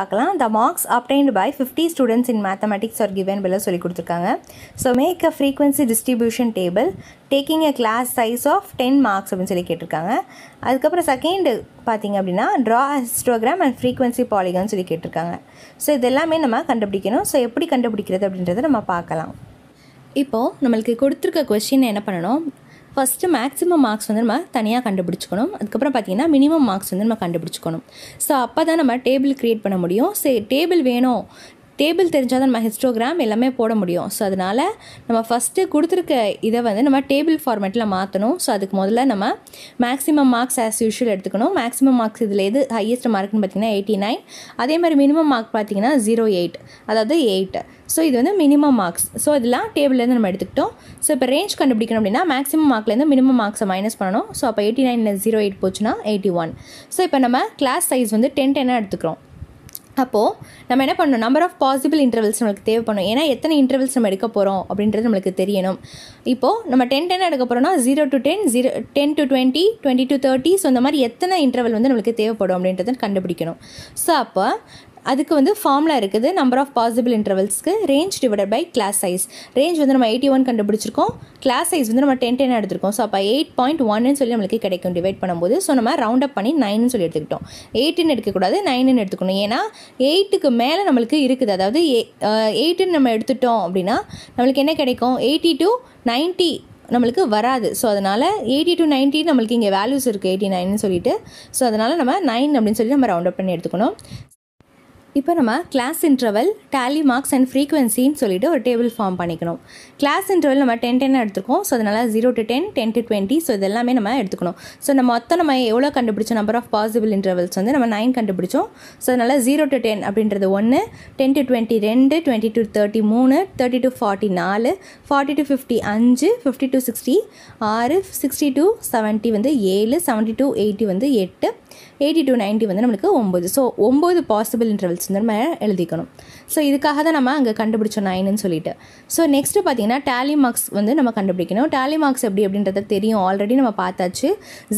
பார்க்கலாம் the marks obtained by fifty students in mathematics are given பில்ல சொல்லி கொடுத்துருக்காங்க so make a frequency distribution table taking a class size of ten marks அப்படின்னு சொல்லி கேட்டிருக்காங்க அதுக்கப்புறம் செகண்டு பார்த்திங்க அப்படின்னா ட்ரா ஹிஸ்டோகிராம் அண்ட் ஃப்ரீக்வன்சி பாலிகான்னு சொல்லி கேட்டிருக்காங்க ஸோ இது எல்லாமே நம்ம கண்டுபிடிக்கணும் ஸோ எப்படி கண்டுபிடிக்கிறது அப்படின்றத நம்ம பார்க்கலாம் இப்போது நம்மளுக்கு கொடுத்துருக்க கொஸ்டின் என்ன பண்ணணும் ஃபஸ்ட்டு மேக்ஸிமம் மார்க்ஸ் வந்து நம்ம தனியாக கண்டுபிடிச்சிக்கணும் அதுக்கப்புறம் பார்த்திங்கன்னா மினிமம் மார்க்ஸ் வந்து நம்ம கண்டுபிடிச்சிக்கணும் ஸோ அப்போ தான் நம்ம டேபிள் க்ரியேட் பண்ண முடியும் சரி டேபிள் வேணும் டேபிள் தெரிஞ்சால் தான் நம்ம ஹிஸ்டோகிராம் எல்லாமே போட முடியும் ஸோ அதனால் நம்ம ஃபஸ்ட்டு கொடுத்துருக்க இதை வந்து நம்ம டேபிள் ஃபார்மேட்டில் மாற்றணும் ஸோ அதுக்கு முதல்ல நம்ம மேக்ஸிமம் மார்க்ஸ் ஆஸ் யூஷுவல் எடுத்துக்கணும் மேக்ஸிமம் மார்க்ஸ் இதில் எது ஹையஸ்ட் மார்க்னு பார்த்தீங்கன்னா எயிட்டி நைன் அதே மாதிரி மினிமம் மார்க் பார்த்தீங்கன்னா ஜீரோ எயிட் அதாவது எயிட் ஸோ இது வந்து மினிமம் மார்க்ஸ் ஸோ இதெல்லாம் டேபிள்லேருந்து நம்ம எடுத்துக்கிட்டோம் ஸோ இப்போ ரேஞ்ச் கண்டுபிடிக்கணும் அப்படின்னா மேக்ஸிமம் மார்க்லேருந்து மினிமம் மார்க்ஸை மைனஸ் பண்ணணும் ஸோ அப்போ எயிட்டி நைனில் ஜீரோ எயிட் போச்சுன்னா எயிட்டி ஒன் ஸோ இப்போ நம்ம கிளாஸ் சைஸ் வந்து டென் டென்னாக எடுத்துக்கிறோம் அப்போது நம்ம என்ன பண்ணணும் நம்பர் ஆஃப் பாசிபிள் இன்டர்வல்ஸ் நம்மளுக்கு தேவைப்படும் ஏன்னா எத்தனை இன்டர்வல்ஸ் நம்ம எடுக்க போகிறோம் அப்படின்றது நம்மளுக்கு தெரியணும் இப்போது நம்ம டென் டென் எடுக்க போகிறோம்னா zero to ten zero ten to twenty twenty to thirty so இந்த மாதிரி எத்தனை இன்டர்வல் வந்து நம்மளுக்கு தேவைப்படும் அப்படின்றத கண்டுபிடிக்கணும் ஸோ அப்போ அதுக்கு வந்து ஃபார்முலா இருக்குது நம்பர் ஆஃப் பாசிபிள் இன்டர்வல்ஸ்க்கு range divide by class size range வந்து நம்ம எயிட்டி ஒன் கண்டுபிடிச்சிருக்கோம் கிளாஸ் சைஸ் வந்து நம்ம டென் டென் எடுத்திருக்கோம் ஸோ அப்போ எயிட் பாயிண்ட் ஒன்னு சொல்லி நம்மளுக்கு கிடைக்கும் டிவைட் பண்ணும்போது ஸோ நம்ம ரவுண்ட் அப் பண்ணி நைன்னு சொல்லி எடுத்துக்கிட்டோம் எயிட்டுன்னு எடுக்கக்கூடாது நைனுன்னு எடுத்துக்கணும் ஏன்னா எயிட்டுக்கு மேலே நம்மளுக்கு இருக்குது அதாவது எயிட்டுன்னு நம்ம எடுத்துட்டோம் அப்படின்னா நம்மளுக்கு என்ன கிடைக்கும் எயிட்டி டு நைன்ட்டி நம்மளுக்கு வராது ஸோ அதனால் எயிட்டி டு நைன்ட்டி நம்மளுக்கு இங்கே வேல்யூஸ் இருக்குது எயிட்டி நைன்னு சொல்லிட்டு ஸோ அதனால் நம்ம நைன் அப்படின்னு சொல்லி நம்ம ரவுண்ட் அப் பண்ணி எடுத்துக்கணும் இப்போ நம்ம class interval tally marks and ஃப்ரீக்வன்சின்னு சொல்லிட்டு ஒரு டேபிள் ஃபார்ம் பண்ணிக்கணும் கிளாஸ் இன்டர்வல் நம்ம டென் டென் எடுத்துருக்கோம் ஸோ அதனால் zero to ten ten to twenty so இதெல்லாமே நம்ம எடுத்துக்கணும் ஸோ நம்ம மொத்தம் நம்ம எவ்வளோ கண்டுபிடிச்சோம் நம்பர் ஆஃப் பாசிபிள் இன்டர்வல்ஸ் வந்து நம்ம நைன் கண்டுபிடிச்சோம் ஸோ அதனால் ஜீரோ டு டென் அப்படின்றது ஒன்று டென் டு டுவெண்ட்டி ரெண்டு டுவெண்ட்டி டு தேர்ட்டி மூணு தேர்ட்டி டு ஃபார்ட்டி நாலு ஃபார்ட்டி டு ஃபிஃப்டி அஞ்சு ஃபிஃப்டி டு சிக்ஸ்டி ஆறு சிக்ஸ்டி டு செவன்ட்டி வந்து ஏழு செவன்ட்டி டு எயிட்டி வந்து எட்டு எயிட்டி டு நைன்ட்டி வந்து நம்மளுக்கு ஒம்பது ஸோ ஒம்பது பாசிபிள் இன்டர்வல்ஸ் வந்து நம்ம எழுதிக்கணும் ஸோ இதுக்காக தான் நம்ம அங்கே கண்டுபிடிச்சோம் நைனுன்னு சொல்லிட்டு ஸோ நெக்ஸ்ட்டு பார்த்தீங்கன்னா டேலி மார்க்ஸ் வந்து நம்ம கண்டுபிடிக்கணும் டேலி மார்க்ஸ் எப்படி அப்படின்றத தெரியும் ஆல்ரெடி நம்ம பார்த்தாச்சு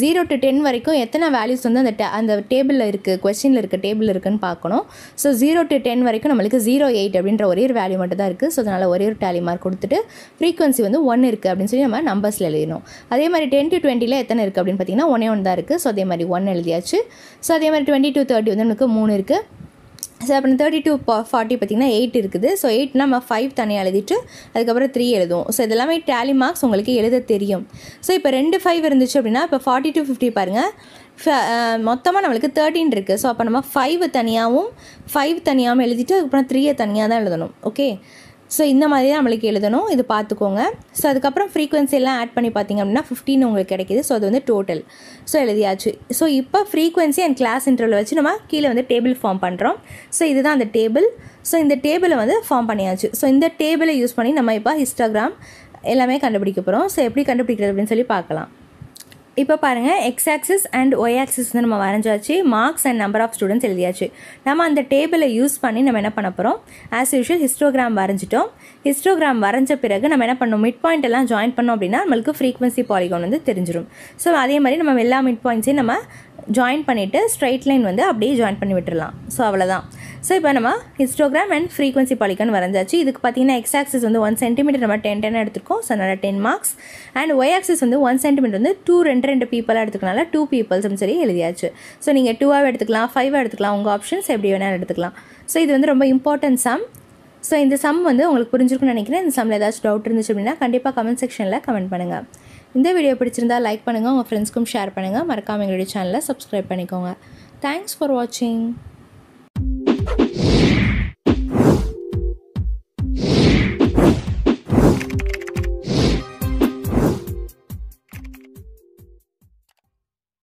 ஜீரோ டு டென் வரைக்கும் எத்தனை வேல்யூஸ் வந்து அந்த அந்த டேபிளில் இருக்குது கொஸ்டினில் இருக்க டேபிள் இருக்குதுன்னு பார்க்கணும் ஸோ ஜீரோ டு டென் வரைக்கும் நம்மளுக்கு ஜீரோ எயிட் அப்படின்ற ஒரே ஒரு வேல்யூ மட்டும் தான் இருக்குது ஸோ அதனால் ஒரே ஒரு டேலி மார்க் கொடுத்துட்டு ஃப்ரீக்வன்சி வந்து ஒன் இருக்குது அப்படின்னு சொல்லி நம்ம நம்பர்ஸில் எழுதணும் அதே மாதிரி டென் டு டுவெண்ட்டியில் எத்தனை இருக்குது அப்படின்னு பார்த்தீங்கன்னா ஒன்னே ஒன் தான் இருக்குது ஸோ அதே மாதிரி ஒன் எழுதியாச்சு வந்துருச்சு ஸோ அதே மாதிரி டுவெண்ட்டி டூ தேர்ட்டி வந்து நமக்கு மூணு இருக்குது ஸோ அப்புறம் தேர்ட்டி டூ ஃபார்ட்டி பார்த்திங்கன்னா எயிட் இருக்குது ஸோ எயிட் நம்ம ஃபைவ் தனியாக எழுதிட்டு அதுக்கப்புறம் த்ரீ எழுதுவோம் ஸோ இதெல்லாமே டேலி மார்க்ஸ் உங்களுக்கு எழுத தெரியும் ஸோ இப்போ ரெண்டு ஃபைவ் இருந்துச்சு அப்படின்னா இப்போ ஃபார்ட்டி டூ ஃபிஃப்டி பாருங்கள் மொத்தமாக நம்மளுக்கு தேர்ட்டின் இருக்குது ஸோ அப்போ நம்ம ஃபைவ் தனியாகவும் ஃபைவ் தனியாகவும் எழுதிட்டு அதுக்கப்புறம் த்ரீயை தனியாக தான் எழுதணும் ஓகே ஸோ இந்த மாதிரி தான் நம்மளுக்கு எழுதணும் இது பார்த்துக்கோங்க ஸோ அதுக்கப்புறம் எல்லாம் ஆட் பண்ணி பார்த்திங்க அப்படின்னா ஃபிஃப்டின் உங்களுக்கு கிடைக்கிது ஸோ அது வந்து டோட்டல் ஸோ எழுதியாச்சு ஸோ இப்போ ஃப்ரீக்வன்சி அண்ட் கிளாஸ் இன்டர்வல் வச்சு நம்ம கீழே வந்து டேபிள் ஃபார்ம் பண்ணுறோம் ஸோ இதுதான் அந்த டேபிள் ஸோ இந்த டேபிளை வந்து ஃபார்ம் பண்ணியாச்சு ஸோ இந்த டேபிளை யூஸ் பண்ணி நம்ம இப்போ ஹிஸ்டாகிராம் எல்லாமே கண்டுபிடிக்க போகிறோம் ஸோ எப்படி கண்டுபிடிக்கிறது அப்படின்னு சொல்லி பார்க்கலாம் இப்போ பாருங்கள் X axis and Y axis நம்ம வரைஞ்சாச்சு marks and number of students எழுதியாச்சு நம்ம அந்த டேபிளை யூஸ் பண்ணி நம்ம என்ன பண்ண போகிறோம் ஆஸ் யூஷுவல் ஹிஸ்டோகிராம் வரைஞ்சிட்டோம் ஹிஸ்டோகிராம் வரைஞ்ச பிறகு நம்ம என்ன பண்ணோம் மிட் பாயிண்ட் எல்லாம் ஜாயின் பண்ணோம் அப்படின்னா நம்மளுக்கு ஃப்ரீக்வன்சி பாலிகோன் வந்து தெரிஞ்சிடும் ஸோ அதே மாதிரி நம்ம எல்லா மிட் பாயிண்ட்ஸையும் நம்ம ஜாயின் பண்ணிவிட்டு ஸ்ட்ரைட் லைன் வந்து அப்படியே ஜாயின் பண்ணி விட்டுடலாம் ஸோ அவ்வளோதான் ஸோ இப்போ நம்ம ஹிஸ்டோகிராம் அண்ட் ஃப்ரீக்வன்சி பாலிக்கன் வரைஞ்சாச்சு இதுக்கு பார்த்தீங்கன்னா எக்ஸ் ஆக்சிஸ் வந்து ஒன் சென்டிமீட்டர் நம்ம டென் டென் எடுத்துருக்கோம் ஸோ அதனால் ten marks and Y axis வந்து ஒன் சென்டிமீட்டர் வந்து டூ ரெண்டு ரெண்டு பீப்பிளாக எடுத்துக்கனால டூ பீப்பிள்ஸ்னு சொல்லி எழுதியாச்சு ஸோ நீங்கள் டூவாக எடுத்துக்கலாம் ஃபைவாக எடுத்துக்கலாம் உங்கள் ஆப்ஷன்ஸ் எப்படி வேணாலும் எடுத்துக்கலாம் ஸோ இது வந்து ரொம்ப இம்பார்ட்டன்ட் சம் ஸோ இந்த சம் வந்து உங்களுக்கு புரிஞ்சிருக்குன்னு நினைக்கிறேன் இந்த சம்மில் ஏதாச்சும் டவுட் இருந்துச்சு அப்படின்னா கண்டிப்பாக கமெண்ட் செக்ஷனில் கமெண்ட் பண்ணுங்கள் இந்த வீடியோ பிடிச்சிருந்தால் லைக் பண்ணுங்கள் உங்கள் ஃப்ரெண்ட்ஸ்க்கும் ஷேர் பண்ணுங்கள் மறக்காமல் எங்களுடைய சேனலை சப்ஸ்கிரைப் பண்ணிக்கோங்க தேங்க்ஸ் ஃபார் வாட்சிங்